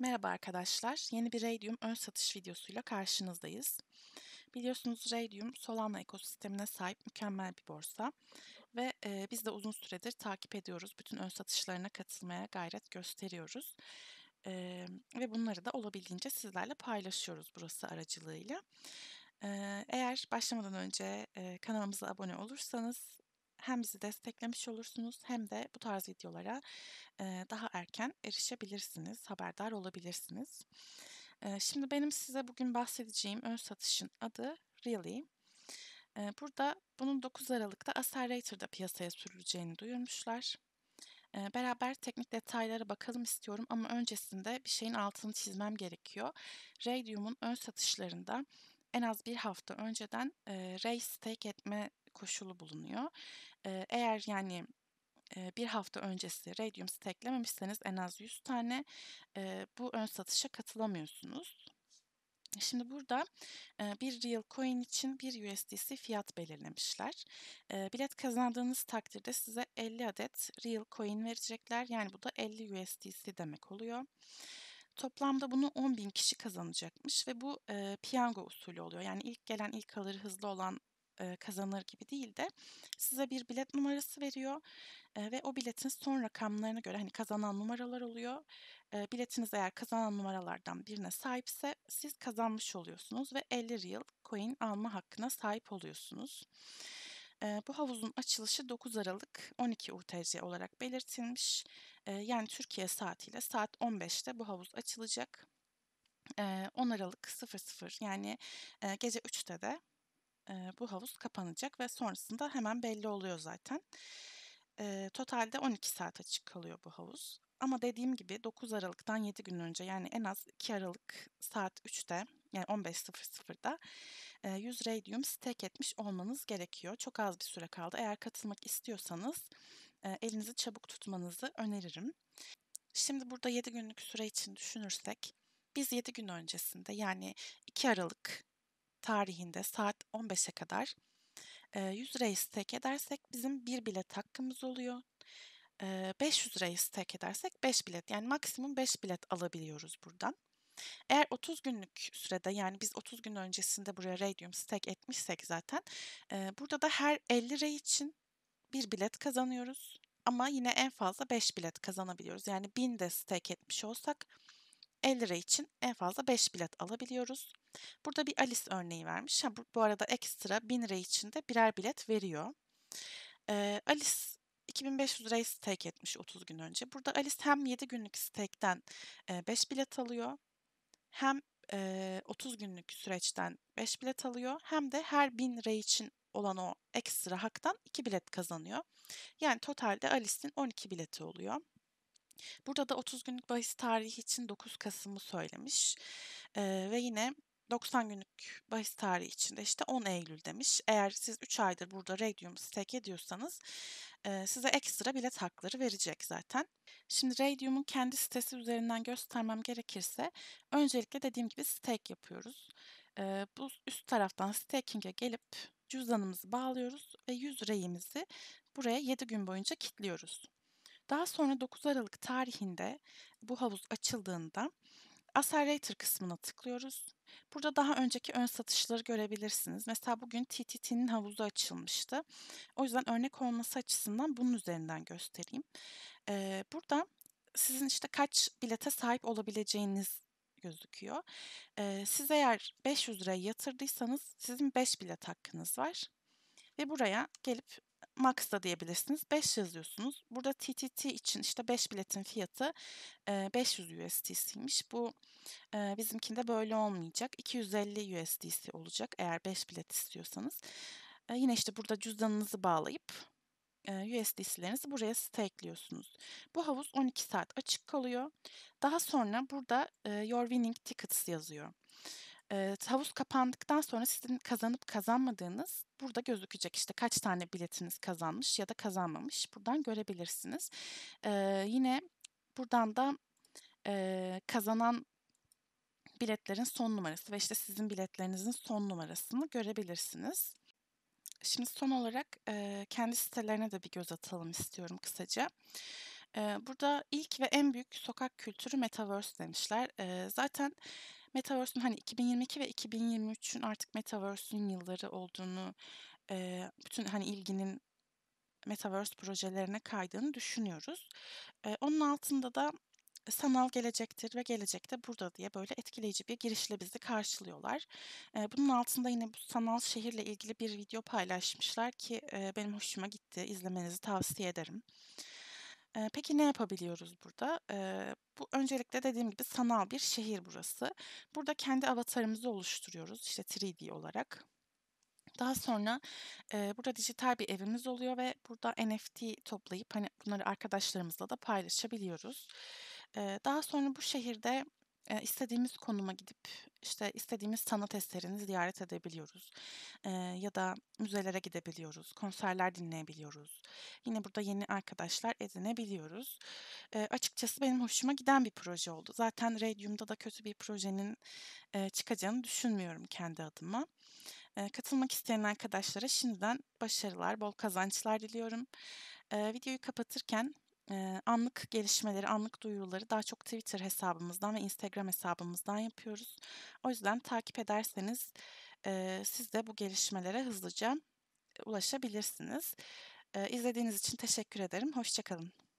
Merhaba arkadaşlar, yeni bir Radium ön satış videosuyla karşınızdayız. Biliyorsunuz Radium Solana ekosistemine sahip mükemmel bir borsa ve e, biz de uzun süredir takip ediyoruz. Bütün ön satışlarına katılmaya gayret gösteriyoruz e, ve bunları da olabildiğince sizlerle paylaşıyoruz burası aracılığıyla. E, eğer başlamadan önce e, kanalımıza abone olursanız hem bizi desteklemiş olursunuz hem de bu tarz videolara e, daha erken erişebilirsiniz, haberdar olabilirsiniz. E, şimdi benim size bugün bahsedeceğim ön satışın adı Really. E, burada bunun 9 Aralık'ta Accelerator'da piyasaya sürüleceğini duyurmuşlar. Beraber teknik detaylara bakalım istiyorum ama öncesinde bir şeyin altını çizmem gerekiyor. Radium'un ön satışlarında en az bir hafta önceden e, Ray stake etme koşulu bulunuyor eğer yani bir hafta öncesi Radium steklememişseniz en az 100 tane e, bu ön satışa katılamıyorsunuz. Şimdi burada bir real coin için bir USDC fiyat belirlemişler. Bilet kazandığınız takdirde size 50 adet real coin verecekler. Yani bu da 50 USDC demek oluyor. Toplamda bunu 10.000 kişi kazanacakmış ve bu e, piyango usulü oluyor. Yani ilk gelen ilk alır hızlı olan kazanır gibi değil de size bir bilet numarası veriyor ve o biletin son rakamlarına göre hani kazanan numaralar oluyor. biletiniz eğer kazanan numaralardan birine sahipse siz kazanmış oluyorsunuz ve 50 real coin alma hakkına sahip oluyorsunuz. bu havuzun açılışı 9 Aralık 12 UTC olarak belirtilmiş. yani Türkiye saatiyle saat 15'te bu havuz açılacak. E, 10 Aralık 00 yani gece 3'te de e, bu havuz kapanacak ve sonrasında hemen belli oluyor zaten. E, totalde 12 saat açık kalıyor bu havuz. Ama dediğim gibi 9 Aralık'tan 7 gün önce yani en az 2 Aralık saat 3'te yani 15.00'da e, 100 Radium stake etmiş olmanız gerekiyor. Çok az bir süre kaldı. Eğer katılmak istiyorsanız e, elinizi çabuk tutmanızı öneririm. Şimdi burada 7 günlük süre için düşünürsek biz 7 gün öncesinde yani 2 Aralık tarihinde saat 15'e kadar 100 lirayı stake edersek bizim bir bilet hakkımız oluyor. 500 lirayı stake edersek 5 bilet yani maksimum 5 bilet alabiliyoruz buradan. Eğer 30 günlük sürede yani biz 30 gün öncesinde buraya Radium stake etmişsek zaten burada da her 50 lira için bir bilet kazanıyoruz. Ama yine en fazla 5 bilet kazanabiliyoruz. Yani 1000 de stake etmiş olsak 50 lira için en fazla 5 bilet alabiliyoruz. Burada bir Alice örneği vermiş. Ha, bu, bu arada ekstra 1000 lira de birer bilet veriyor. Ee, Alice 2500 lirayı stake etmiş 30 gün önce. Burada Alice hem 7 günlük stake'den 5 bilet alıyor. Hem 30 günlük süreçten 5 bilet alıyor. Hem de her 1000 lira için olan o ekstra haktan 2 bilet kazanıyor. Yani totalde Alice'in 12 bileti oluyor. Burada da 30 günlük bahis tarihi için 9 Kasım'ı söylemiş. Ee, ve yine 90 günlük bahis tarihi içinde işte 10 Eylül demiş. Eğer siz 3 aydır burada Radium stake ediyorsanız e, size ekstra bilet hakları verecek zaten. Şimdi Radium'un kendi sitesi üzerinden göstermem gerekirse öncelikle dediğim gibi stake yapıyoruz. E, bu üst taraftan staking'e gelip cüzdanımızı bağlıyoruz ve 100 reyimizi buraya 7 gün boyunca kilitliyoruz. Daha sonra 9 Aralık tarihinde bu havuz açıldığında Accelerator kısmına tıklıyoruz. Burada daha önceki ön satışları görebilirsiniz. Mesela bugün TTT'nin havuzu açılmıştı. O yüzden örnek olması açısından bunun üzerinden göstereyim. Ee, burada sizin işte kaç bilete sahip olabileceğiniz gözüküyor. Ee, siz eğer 500 liraya yatırdıysanız sizin 5 bilet hakkınız var. Ve buraya gelip max da diyebilirsiniz. 5 yazıyorsunuz. Burada TTT için işte 5 biletin fiyatı 500 USDC'ymiş. Bu bizimkinde böyle olmayacak. 250 USDC olacak eğer 5 bilet istiyorsanız. Yine işte burada cüzdanınızı bağlayıp USDC'lerinizi buraya stakeliyorsunuz. Bu havuz 12 saat açık kalıyor. Daha sonra burada Your Winning Tickets yazıyor. E, havuz kapandıktan sonra sizin kazanıp kazanmadığınız burada gözükecek. İşte kaç tane biletiniz kazanmış ya da kazanmamış buradan görebilirsiniz. E, yine buradan da e, kazanan biletlerin son numarası ve işte sizin biletlerinizin son numarasını görebilirsiniz. Şimdi son olarak e, kendi sitelerine de bir göz atalım istiyorum kısaca. E, burada ilk ve en büyük sokak kültürü Metaverse demişler. E, zaten Metaverse'ün hani 2022 ve 2023'ün artık Metaverse'ün yılları olduğunu, e, bütün hani ilginin Metaverse projelerine kaydığını düşünüyoruz. E, onun altında da e, sanal gelecektir ve gelecekte burada diye böyle etkileyici bir girişle bizi karşılıyorlar. E, bunun altında yine bu sanal şehirle ilgili bir video paylaşmışlar ki e, benim hoşuma gitti. İzlemenizi tavsiye ederim. E, peki ne yapabiliyoruz burada? E, bu öncelikle dediğim gibi sanal bir şehir burası. Burada kendi avatarımızı oluşturuyoruz işte 3D olarak. Daha sonra e, burada dijital bir evimiz oluyor ve burada NFT toplayıp hani bunları arkadaşlarımızla da paylaşabiliyoruz. E, daha sonra bu şehirde e, istediğimiz konuma gidip işte istediğimiz sanat eserini ziyaret edebiliyoruz. E, ya da müzelere gidebiliyoruz, konserler dinleyebiliyoruz. Yine burada yeni arkadaşlar edinebiliyoruz. E, açıkçası benim hoşuma giden bir proje oldu. Zaten Radium'da da kötü bir projenin e, çıkacağını düşünmüyorum kendi adıma. E, katılmak isteyen arkadaşlara şimdiden başarılar, bol kazançlar diliyorum. E, videoyu kapatırken anlık gelişmeleri, anlık duyuruları daha çok Twitter hesabımızdan ve Instagram hesabımızdan yapıyoruz. O yüzden takip ederseniz e, siz de bu gelişmelere hızlıca ulaşabilirsiniz. E, izlediğiniz için teşekkür ederim. Hoşçakalın.